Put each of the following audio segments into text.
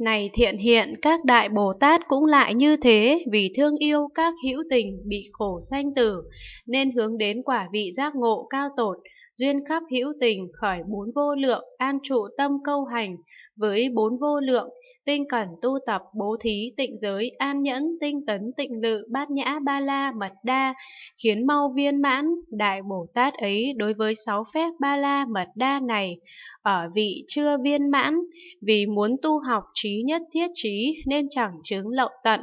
Này thiện hiện, các đại Bồ Tát cũng lại như thế, vì thương yêu các hữu tình bị khổ sanh tử, nên hướng đến quả vị giác ngộ cao tột, duyên khắp hữu tình khỏi bốn vô lượng, an trụ tâm câu hành, với bốn vô lượng, tinh cẩn tu tập bố thí tịnh giới, an nhẫn, tinh tấn, tịnh lự, bát nhã, ba la, mật đa, khiến mau viên mãn, đại Bồ Tát ấy đối với sáu phép ba la mật đa này, ở vị chưa viên mãn, vì muốn tu học trí trí nhất thiết trí nên chẳng chứng lậu tận.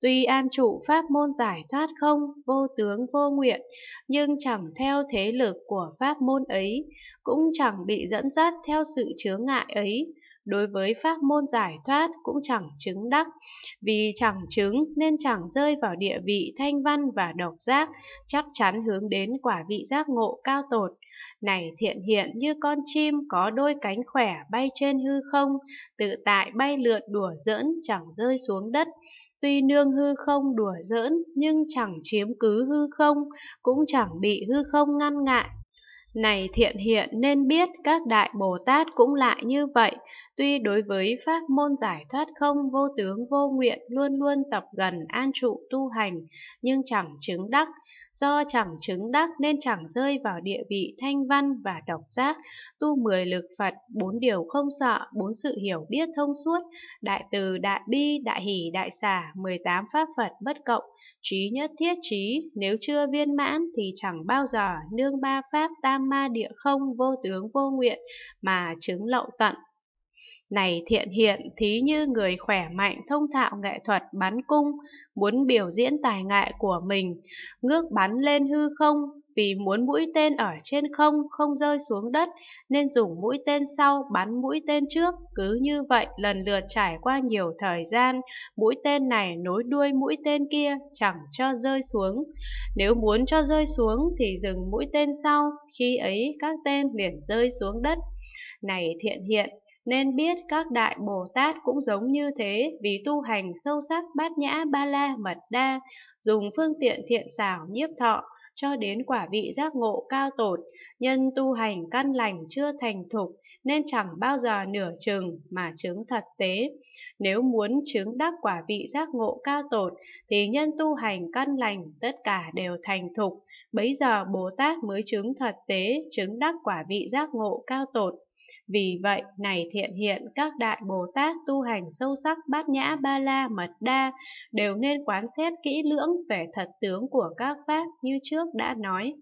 Tuy an trụ pháp môn giải thoát không, vô tướng vô nguyện, nhưng chẳng theo thế lực của pháp môn ấy, cũng chẳng bị dẫn dắt theo sự chướng ngại ấy đối với pháp môn giải thoát cũng chẳng chứng đắc. Vì chẳng chứng nên chẳng rơi vào địa vị thanh văn và độc giác, chắc chắn hướng đến quả vị giác ngộ cao tột. Này thiện hiện như con chim có đôi cánh khỏe bay trên hư không, tự tại bay lượn đùa giỡn chẳng rơi xuống đất. Tuy nương hư không đùa giỡn nhưng chẳng chiếm cứ hư không, cũng chẳng bị hư không ngăn ngại này thiện hiện nên biết các đại Bồ Tát cũng lại như vậy, tuy đối với pháp môn giải thoát không vô tướng vô nguyện luôn luôn tập gần an trụ tu hành, nhưng chẳng chứng đắc, do chẳng chứng đắc nên chẳng rơi vào địa vị thanh văn và độc giác, tu mười lực Phật, bốn điều không sợ, bốn sự hiểu biết thông suốt, đại từ, đại bi, đại hỷ, đại xả, 18 pháp Phật bất cộng, trí nhất thiết trí, nếu chưa viên mãn thì chẳng bao giờ nương ba pháp tam ma địa không vô tướng vô nguyện mà chứng lậu tận. Này thiện hiện, thí như người khỏe mạnh, thông thạo nghệ thuật bắn cung, muốn biểu diễn tài nghệ của mình, ngước bắn lên hư không, vì muốn mũi tên ở trên không không rơi xuống đất nên dùng mũi tên sau bắn mũi tên trước. Cứ như vậy lần lượt trải qua nhiều thời gian, mũi tên này nối đuôi mũi tên kia chẳng cho rơi xuống. Nếu muốn cho rơi xuống thì dừng mũi tên sau, khi ấy các tên liền rơi xuống đất. Này thiện hiện, nên biết các đại Bồ Tát cũng giống như thế vì tu hành sâu sắc bát nhã ba la mật đa, dùng phương tiện thiện xảo nhiếp thọ cho đến quả vị giác ngộ cao tột, nhân tu hành căn lành chưa thành thục nên chẳng bao giờ nửa chừng mà chứng thật tế. Nếu muốn chứng đắc quả vị giác ngộ cao tột thì nhân tu hành căn lành tất cả đều thành thục, bấy giờ Bồ Tát mới chứng thật tế, chứng đắc quả vị giác ngộ cao tột. Vì vậy, này thiện hiện, các đại Bồ Tát tu hành sâu sắc bát nhã ba la mật đa đều nên quán xét kỹ lưỡng về thật tướng của các pháp như trước đã nói.